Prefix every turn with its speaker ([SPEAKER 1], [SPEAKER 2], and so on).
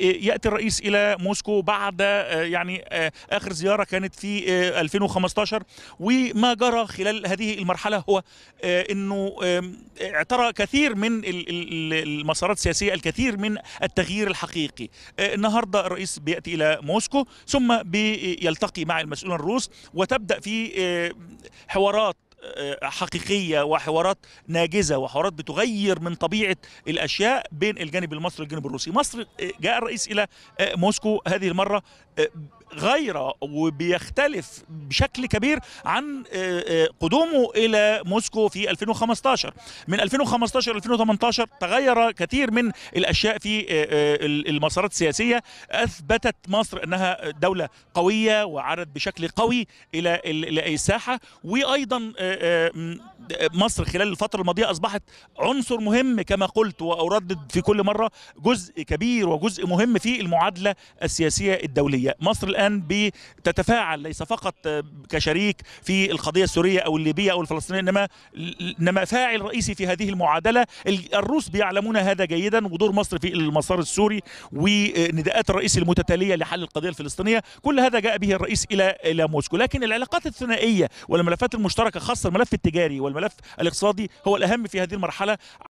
[SPEAKER 1] آه، ياتي الرئيس الى موسكو بعد آه، يعني آه، اخر زياره كانت في 2015 وما جرى خلال هذه المرحله هو انه اعترى كثير من المسارات السياسيه الكثير من التغيير الحقيقي النهارده الرئيس بياتي الى موسكو ثم بيلتقي مع المسؤول الروس وتبدا في حوارات آه، حقيقيه وحوارات ناجزه وحوارات بتغير من طبيعه الاشياء بين الجانب المصري والجانب الروسي مصر آه، جاء الرئيس الى آه، موسكو هذه المره غير وبيختلف بشكل كبير عن آه، آه، قدومه الى موسكو في 2015 من 2015 2018 تغير كثير من الاشياء في آه، المسارات السياسيه اثبتت مصر انها دوله قويه وعادت بشكل قوي الى الساحه وايضا مصر خلال الفتره الماضيه اصبحت عنصر مهم كما قلت واردد في كل مره جزء كبير وجزء مهم في المعادله السياسيه الدوليه مصر الان الان بتتفاعل ليس فقط كشريك في القضية السورية أو الليبية أو الفلسطينية إنما إنما فاعل رئيسي في هذه المعادلة الروس بيعلمون هذا جيدا ودور مصر في المسار السوري ونداءات الرئيس المتتالية لحل القضية الفلسطينية كل هذا جاء به الرئيس إلى إلى موسكو لكن العلاقات الثنائية والملفات المشتركة خاصة الملف التجاري والملف الاقتصادي هو الأهم في هذه المرحلة